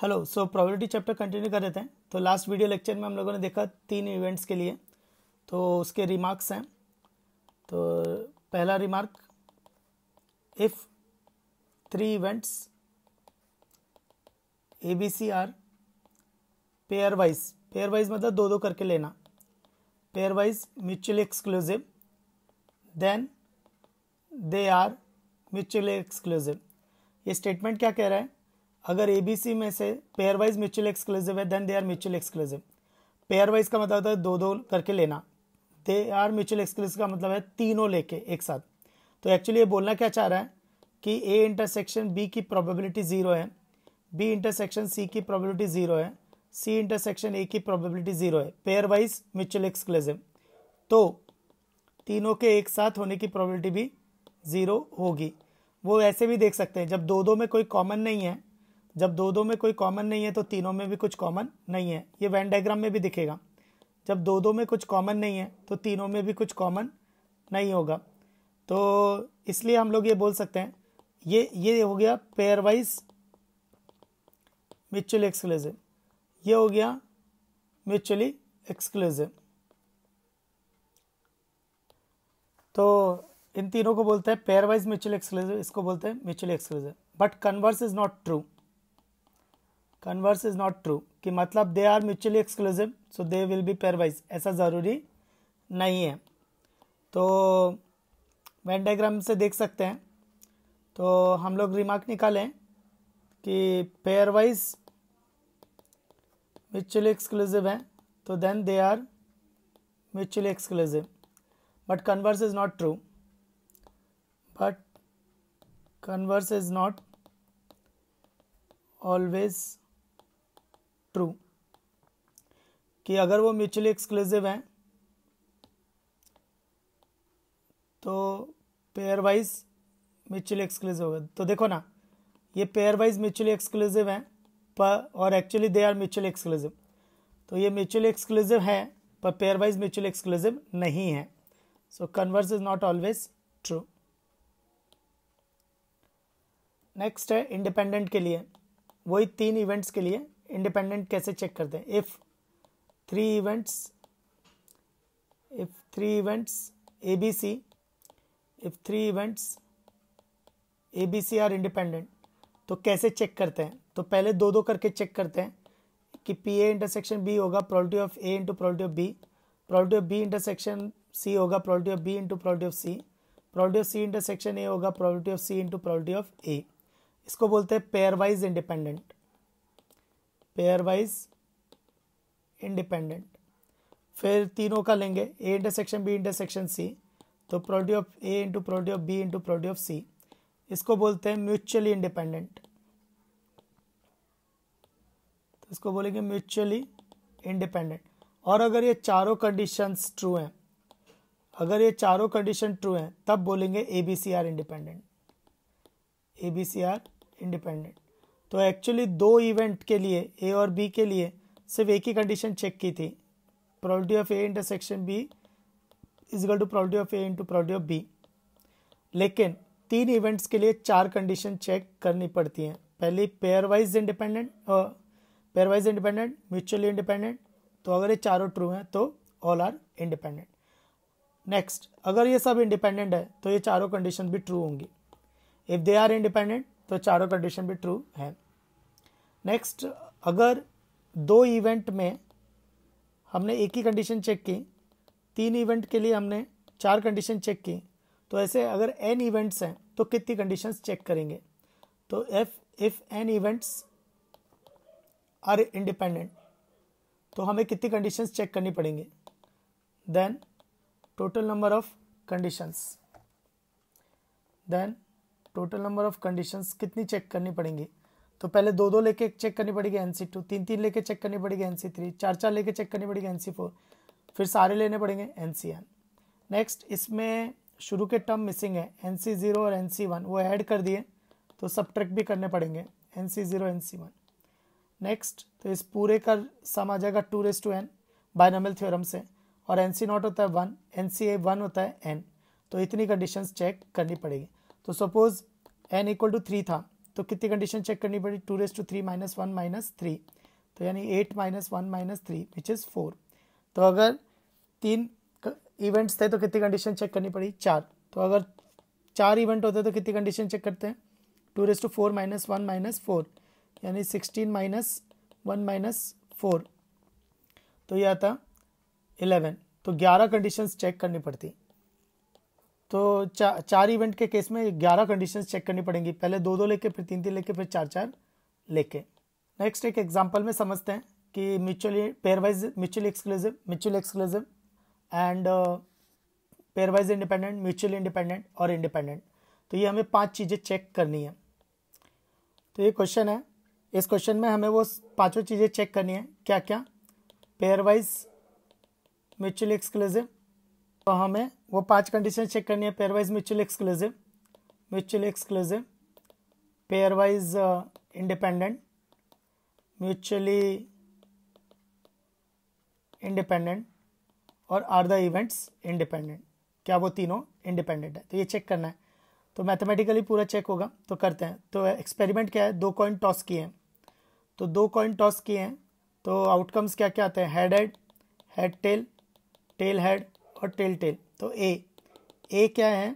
hello so probability chapter continue कर देते हैं तो लास्ट वीडियो लेक्चर में हम लोगों ने देखा तीन इवेंट्स के लिए तो उसके रिमार्क्स हैं तो पहला remark if three events A B C are pairwise pairwise मतलब दो दो करके लेना pairwise mutually exclusive then they are mutually exclusive ये स्टेटमेंट क्या कह रहा है अगर ए बी सी में से पेयर वाइज म्यूचुअल एक्सक्लूसिव है then they are mutual exclusive pairwise का मतलब होता है दो दो करके लेना दे आर म्यूचुअल एक्सक्लूसिव का मतलब है तीनों लेके एक साथ तो एक्चुअली ये बोलना क्या चाह रहा है कि ए इंटरसेक्शन बी की प्रोबेबिलिटी ज़ीरो है बी इंटरसेक्शन सी की प्रोबेबिलिटी ज़ीरो है सी इंटरसेक्शन ए की प्रोबेबिलिटी ज़ीरो है पेयर वाइज म्यूचुअल एक्सक्लूसिव तो तीनों के एक साथ होने की प्रोबेबिलिटी भी ज़ीरो होगी वो ऐसे भी देख सकते हैं जब दो दो में कोई कॉमन नहीं है जब दो दो में कोई कॉमन नहीं है तो तीनों में भी कुछ कॉमन नहीं है ये वैन डायग्राम में भी दिखेगा जब दो दो में कुछ कॉमन नहीं है तो तीनों में भी कुछ कॉमन नहीं होगा तो इसलिए हम लोग ये बोल सकते हैं ये ये हो गया पेयर वाइज एक्सक्लूसिव ये हो गया म्यूचुअली एक्सक्लूसिव तो इन तीनों को बोलते हैं पेयर वाइज म्यूचुअल एक्सक्लूसिव इसको बोलते हैं mutual exclusive but converse is not true converse is not true कि मतलब they are mutually exclusive so they will be pairwise ऐसा ज़रूरी नहीं है तो वेन से देख सकते हैं तो हम लोग रिमार्क निकालें कि पेयरवाइज म्यूचुअली एक्सक्लूसिव है तो then they are mutually exclusive but converse is not true but converse is not always true कि अगर वो म्यूचुअली एक्सक्लूसिव हैं तो पेयर वाइज म्यूचुअली एक्सक्लूसिव होगा तो देखो ना ये पेयर वाइज म्यूचुअली एक्सक्लूसिव हैं पर और actually they are mutually exclusive तो ये म्यूचुअली एक्सक्लूसिव है पर पेयर वाइज म्यूचुअली एक्सक्लूसिव नहीं है so converse is not always true next है इंडिपेंडेंट के लिए वही तीन इवेंट्स के लिए इंडिपेंडेंट कैसे चेक करते हैं if three events if three events A B C if three events A B C are independent तो कैसे चेक करते हैं तो पहले दो दो करके चेक करते हैं कि पी ए इंटरसेक्शन बी होगा probability of A into probability of B probability of B intersection C होगा probability of B into probability of C probability of C intersection A होगा probability of C into probability of A इसको बोलते हैं pairwise independent pairwise independent फिर तीनों का लेंगे A intersection B intersection C तो probability of A into probability of B into probability of C इसको बोलते हैं म्यूचुअली इंडिपेंडेंट तो इसको बोलेंगे म्यूचुअली इंडिपेंडेंट और अगर ये चारों कंडीशंस ट्रू हैं अगर ये चारों कंडीशन ट्रू हैं तब बोलेंगे A B C are independent A B C are independent तो एक्चुअली दो इवेंट के लिए ए और बी के लिए सिर्फ एक ही कंडीशन चेक की थी probability of A intersection B equal to probability of A into probability of B लेकिन तीन इवेंट्स के लिए चार कंडीशन चेक करनी पड़ती हैं पहली pairwise independent pairwise independent mutually independent तो अगर ये चारों ट्रू हैं तो ऑल आर इंडिपेंडेंट नेक्स्ट अगर ये सब इंडिपेंडेंट है तो ये चारों कंडीशन भी ट्रू होंगी इफ़ दे आर इंडिपेंडेंट तो चारों कंडीशन भी ट्रू है नेक्स्ट अगर दो इवेंट में हमने एक ही कंडीशन चेक की तीन इवेंट के लिए हमने चार कंडीशन चेक की तो ऐसे अगर एन इवेंट्स हैं तो कितनी कंडीशंस चेक करेंगे तो if if n events are independent तो हमें कितनी कंडीशंस चेक करनी पड़ेंगे then total number of conditions then total number of conditions कितनी चेक करनी पड़ेंगी तो पहले दो दो लेके चेक करनी पड़ेगी एन सी टू तीन तीन लेके चेक करनी पड़ेगी एन सी थ्री चार चार लेके चेक करनी पड़ेगी एन सी फोर फिर सारे लेने पड़ेंगे एन सी एन नेक्स्ट इसमें शुरू के टर्म मिसिंग है एन सी ज़ीरो और एन सी वन वो ऐड कर दिए तो सब ट्रैक भी करने पड़ेंगे n C zero n C one next तो इस पूरे का सम आ जाएगा two raise to n binomial theorem से और एन सी नॉट होता है one n C A one होता है एन तो इतनी कंडीशंस चेक करनी पड़ेगी तो suppose n equal to three था तो कितनी कंडीशन चेक करनी पड़ी two raise to three minus one minus three तो यानी eight minus one minus three which is four तो अगर तीन इवेंट्स थे तो कितनी कंडीशन चेक करनी पड़ी चार तो अगर चार इवेंट होते तो कितनी कंडीशन चेक करते हैं two raise to four minus one minus four यानी sixteen minus one minus four तो यह आता इलेवन तो ग्यारह कंडीशंस चेक करनी पड़ती तो चा, चार इवेंट के केस में ग्यारह कंडीशन चेक करनी पड़ेंगी पहले दो दो लेके फिर तीन तीन लेके फिर चार चार लेके नेक्स्ट एक एग्जाम्पल में समझते हैं कि mutually pairwise mutual exclusive mutual exclusive and pairwise independent mutually independent और इंडिपेंडेंट तो ये हमें पांच चीज़ें चेक करनी है तो ये क्वेश्चन है इस क्वेश्चन में हमें वो पांचों चीज़ें चेक करनी है क्या क्या पेयरवाइज म्यूचुअली एक्सक्लूसिव तो हमें वो पांच कंडीशन चेक करनी है pairwise mutual exclusive mutual exclusive pairwise independent mutually independent और आर द इवेंट्स इंडिपेंडेंट क्या वो तीनों इंडिपेंडेंट है तो ये चेक करना है तो मैथमेटिकली पूरा चेक होगा तो करते हैं तो एक्सपेरिमेंट क्या है दो कॉइन टॉस किए हैं तो दो कॉइन टॉस किए हैं तो आउटकम्स क्या क्या आते हैं head head head tail tail head और टेल टेल तो ए ए क्या है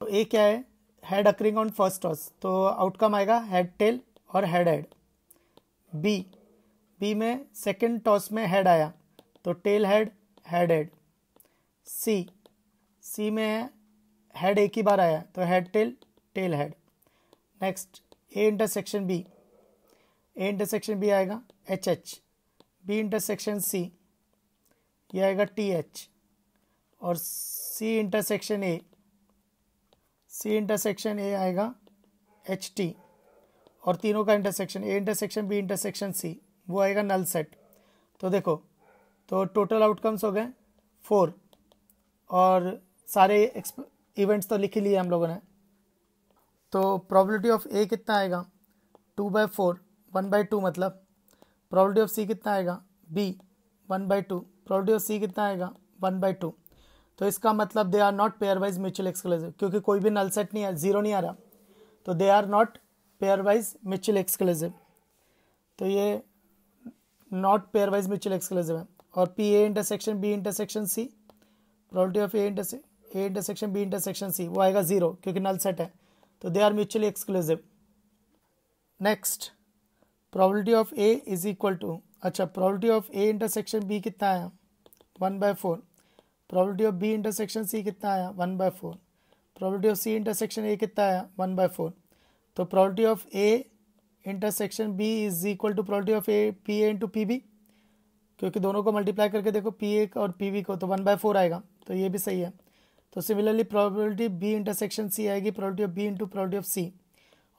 तो ए क्या है head occurring on first toss तो आउटकम आएगा हेड टेल और हेड हेड बी बी में सेकंड टॉस में हेड आया तो tail head head head C C में है हेड एक ही बार आया तो head tail tail head next A intersection B A intersection B आएगा H H B intersection C यह आएगा टी एच और सी intersection A C intersection A आएगा एच टी और तीनों का intersection A intersection B intersection C वो आएगा नल सेट तो देखो तो टोटल आउटकम्स हो गए फोर और सारे इवेंट्स तो लिख ही लिए हम लोगों ने तो प्रोबेबिलिटी ऑफ ए कितना आएगा two by four one by two मतलब प्रोबेबिलिटी ऑफ सी कितना आएगा B one by two produce C कितना आएगा वन बाई टू तो इसका मतलब they are not pairwise mutual exclusive क्योंकि कोई भी नल सेट नहीं आ जीरो नहीं आ रहा तो they are not pairwise mutual exclusive तो ये not pairwise mutual exclusive है और P A intersection B intersection C probability of A intersection A intersection B intersection C वो आएगा जीरो क्योंकि नल सेट है तो they are mutually exclusive next probability of A is equal to अच्छा probability of A intersection B कितना आया one by four probability of B intersection सी कितना आया one by four probability of C intersection A कितना आया one by four तो probability of A intersection B is equal to probability of A P A into P B क्योंकि दोनों को multiply करके देखो पी ए और पी बी को तो वन बाय फोर आएगा तो ये भी सही है तो similarly probability B intersection C आएगी probability of B into probability of C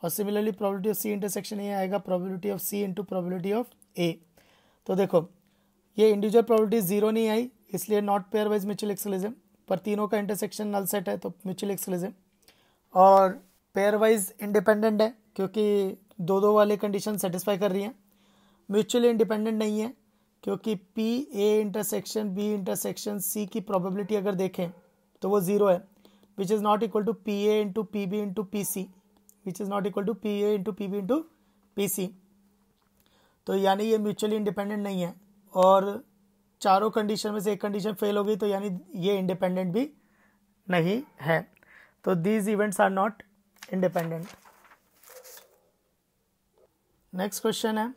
और similarly probability of C intersection A आएगा probability of C into probability of A तो देखो ये इंडिविजुअल प्रॉबर्टी जीरो नहीं आई इसलिए not pairwise mutual exclusive पर तीनों का इंटरसेक्शन नल सेट है तो म्यूचुअल एक्सलिज्म और पेयर वाइज इंडिपेंडेंट है क्योंकि दो दो वाले कंडीशन सेटिस्फाई कर रही हैं म्यूचुअली इंडिपेंडेंट नहीं है क्योंकि P A intersection B intersection C की प्रोबेबिलिटी अगर देखें तो वो ज़ीरो है which is not equal to P A into P B into P C which is not equal to P A into P B into P C तो यानी ये mutually independent नहीं है और चारों कंडीशन में से एक कंडीशन फेल हो गई तो यानी ये इंडिपेंडेंट भी नहीं है तो these events are not independent next question है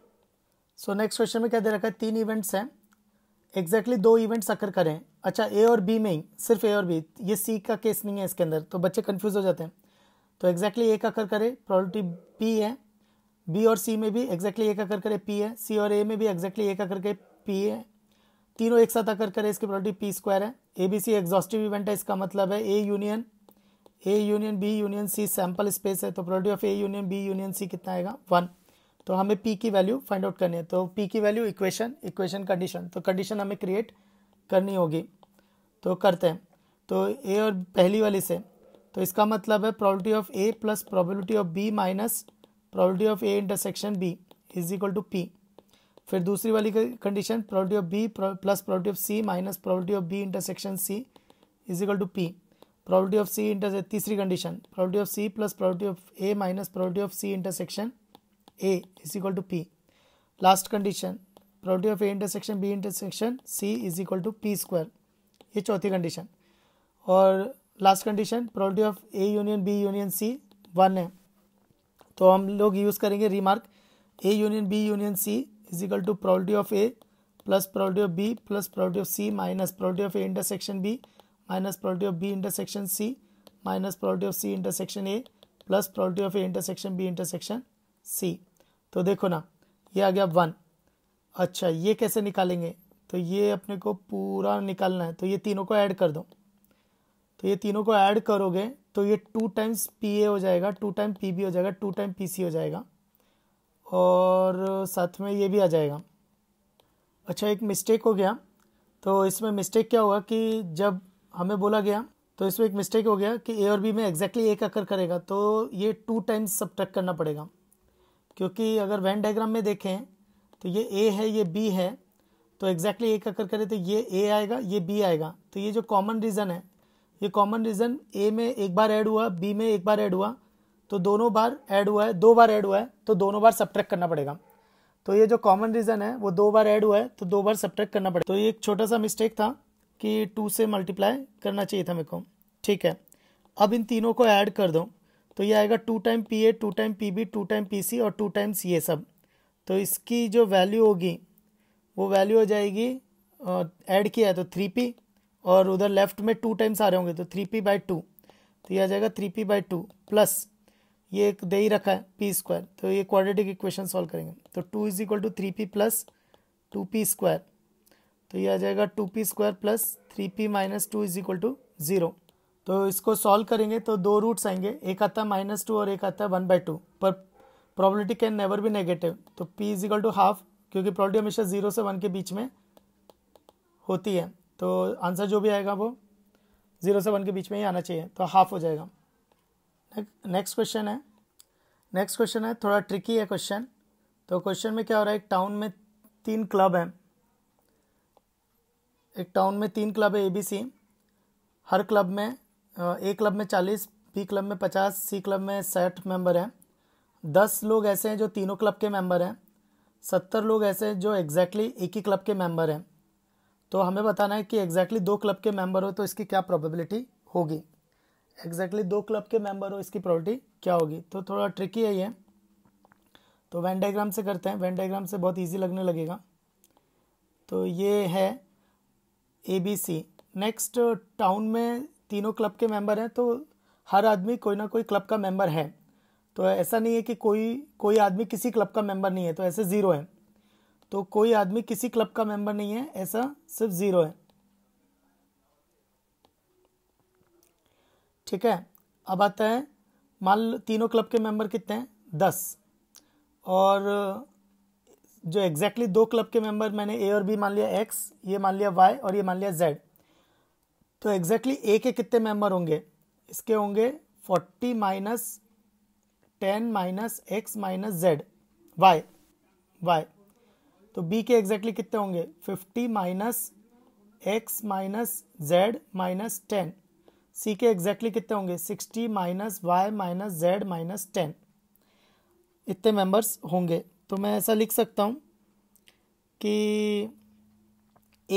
सो नेक्स्ट क्वेश्चन में क्या दे रखा है तीन इवेंट्स हैं एग्जैक्टली exactly दो इवेंट्स अकर करें अच्छा ए और बी में ही सिर्फ ए और बी ये सी का केस नहीं है इसके अंदर तो बच्चे कन्फ्यूज हो जाते हैं तो एग्जैक्टली exactly ए का अकर करें प्रॉबिलिटी बी है बी और सी में भी एग्जैक्टली एक आकर करे पी है सी और ए में भी एग्जैक्टली एक आकर करके पी है तीनों एक साथ आकर करे इसकी प्रॉपर्टी पी स्क्वायर है A B C exhaustive event है इसका मतलब है A union A union B union C sample space है तो property of A union B union C कितना आएगा वन तो हमें पी की वैल्यू फाइंड आउट करनी है तो पी की वैल्यू इक्वेशन इक्वेशन कंडीशन तो कंडीशन हमें क्रिएट करनी होगी तो करते हैं तो ए और पहली वाली से तो इसका मतलब है probability of A plus probability of B minus probability of A intersection B is equal to P फिर दूसरी वाली condition probability of B plus probability of C minus probability of B intersection C is equal to P probability of C inter तीसरी condition probability of C plus probability of A minus probability of C intersection A is equal to P last condition probability of A intersection B intersection C is equal to P square ये चौथी condition और last condition probability of A union B union C one है तो हम लोग use करेंगे remark A union B union C is equal to probability of A plus probability of B plus probability of C minus probability of A intersection B minus probability of B intersection C minus probability of C intersection A plus probability of A intersection B intersection C तो देखो ना ये आ गया one अच्छा ये कैसे निकालेंगे तो ये अपने को पूरा निकालना है तो ये तीनों को ऐड कर दो तो ये तीनों को ऐड करोगे तो ये टू टाइम्स पी ए हो जाएगा टू टाइम पी बी हो जाएगा टू टाइम पी सी हो जाएगा और साथ में ये भी आ जाएगा अच्छा एक मिस्टेक हो गया तो इसमें मिस्टेक क्या हुआ कि जब हमें बोला गया तो इसमें एक मिस्टेक हो गया कि ए और बी में एग्जैक्टली एक अक्कर करेगा तो ये टू टाइम्स सब करना पड़ेगा क्योंकि अगर वैन डायग्राम में देखें तो ये ए है ये बी है तो एग्जैक्टली exactly एक अक्कर करें तो ये ए आएगा ये बी आएगा तो ये जो कॉमन रीज़न है ये कॉमन रीज़न ए में एक बार ऐड हुआ बी में एक बार ऐड हुआ तो दोनों बार ऐड हुआ है दो बार ऐड हुआ है तो दोनों बार सब्ट्रैक करना पड़ेगा तो ये जो कॉमन रीज़न है वो दो बार ऐड हुआ है तो दो बार सब्ट्रैक करना पड़ेगा तो ये एक छोटा सा मिस्टेक था कि टू से मल्टीप्लाई करना चाहिए था मेरे को ठीक है अब इन तीनों को ऐड कर दो तो ये आएगा two time P A two time P B two time P C और टू टाइम्स ये सब तो इसकी जो वैल्यू होगी वो वैल्यू हो जाएगी ऐड किया है तो थ्री पी और उधर लेफ्ट में टू टाइम्स आ रहे होंगे तो थ्री पी बाई टू तो ये आ जाएगा three P by two plus ये एक दे ही रखा है पी स्क्वायर तो ये क्वाड्रेटिक इक्वेशन सॉल्व करेंगे तो two is equal to three P plus two P square तो ये आ जाएगा two P square plus three P minus two is equal to zero तो इसको सॉल्व करेंगे तो दो रूट्स आएंगे एक आता है माइनस टू और एक आता है वन बाई टू पर प्रॉब्लिटी कैन नेवर भी नेगेटिव तो P is equal to half क्योंकि प्रॉब्लिटी हमेशा जीरो से वन के बीच में होती है तो आंसर जो भी आएगा वो ज़ीरो से वन के बीच में ही आना चाहिए तो हाफ हो जाएगा नेक्स्ट क्वेश्चन है नेक्स्ट क्वेश्चन है थोड़ा ट्रिकी है क्वेश्चन तो क्वेश्चन में क्या हो रहा है एक टाउन में तीन क्लब हैं एक टाउन में तीन क्लब है A B C her club में ए क्लब में चालीस बी क्लब में पचास सी क्लब में साठ मेंबर हैं दस लोग ऐसे हैं जो तीनों क्लब के मेंबर हैं सत्तर लोग ऐसे हैं जो एग्जैक्टली exactly एक ही क्लब के मेंबर हैं तो हमें बताना है कि एग्जैक्टली exactly दो क्लब के मेंबर हो तो इसकी क्या प्रोबेबिलिटी होगी एग्जैक्टली exactly दो क्लब के मेंबर हो इसकी प्रॉबर्टी क्या होगी तो थोड़ा ट्रिकी है ये तो वैन डायग्राम से करते हैं वैन डायग्राम से बहुत ईजी लगने लगेगा तो ये है A B C next town में तीनों क्लब के मेंबर हैं तो हर आदमी कोई ना कोई क्लब का मेंबर है तो ऐसा नहीं है कि कोई कोई आदमी किसी क्लब का मेंबर नहीं है तो ऐसे ज़ीरो है तो कोई आदमी किसी क्लब का मेंबर नहीं है ऐसा सिर्फ ज़ीरो है ठीक है अब आता है मान तीनों क्लब के मेंबर कितने हैं दस और जो एग्जैक्टली exactly दो क्लब के मेंबर मैंने ए और बी मान लिया एक्स ये मान लिया वाई और ये मान लिया जेड तो एग्जैक्टली exactly ए के कितने मेंबर होंगे इसके होंगे forty minus ten minus X minus Z Y Y तो बी के एग्जैक्टली कितने होंगे fifty minus X minus Z minus ten C के एग्जैक्टली कितने होंगे sixty minus Y minus Z minus ten इतने मेंबर्स होंगे तो मैं ऐसा लिख सकता हूँ कि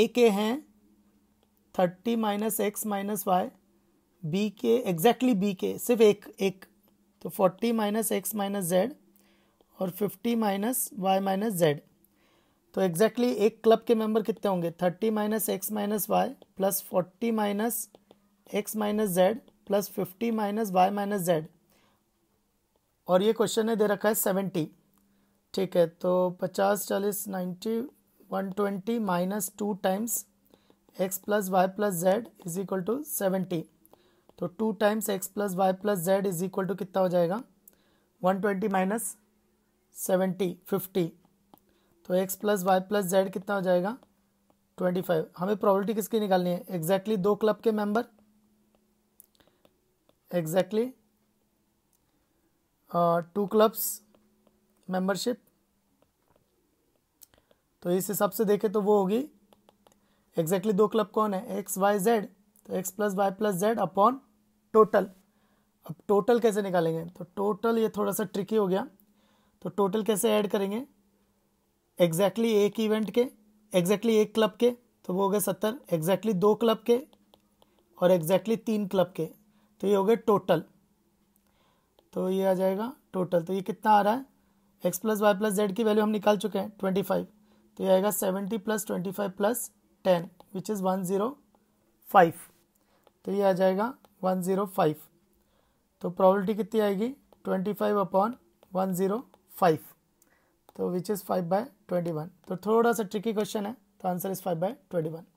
ए के हैं thirty minus X minus Y B के एग्जैक्टली बी के सिर्फ एक एक तो forty minus X minus Z और fifty minus Y minus Z तो एग्जैक्टली exactly एक क्लब के मेंबर कितने होंगे thirty minus X minus Y plus forty minus X minus Z plus fifty minus Y minus Z और ये question है दे रखा है सेवेंटी ठीक है तो पचास चालीस ninety one twenty minus two times X plus Y plus Z is equal to seventy तो two times X plus Y plus Z is equal to कितना हो जाएगा one twenty minus seventy fifty तो X plus Y plus Z कितना हो जाएगा twenty five हमें probability किसकी निकालनी है एग्जैक्टली exactly दो क्लब के member exactly two clubs membership तो इस हिसाब से देखें तो वो होगी एग्जैक्टली exactly दो क्लब कौन है एक्स वाई जेड तो X plus Y plus Z upon total अब टोटल कैसे निकालेंगे तो टोटल ये थोड़ा सा ट्रिकी हो गया तो टोटल कैसे ऐड करेंगे एग्जैक्टली एक इवेंट के एग्जैक्टली एक क्लब के तो वो हो गए सत्तर एग्जैक्टली दो क्लब के और एग्जैक्टली तीन क्लब के तो ये हो गए टोटल तो ये आ जाएगा टोटल तो ये कितना आ रहा है X plus Y plus Z की वैल्यू हम निकाल चुके हैं ट्वेंटी फाइव तो ये आएगा seventy plus twenty five plus ten which is one zero five तो ये आ जाएगा वन ज़ीरो फाइव तो प्रॉबलिटी कितनी आएगी twenty five upon one zero five तो which is five by twenty one तो थोड़ा सा ट्रिकी क्वेश्चन है तो answer is five by twenty one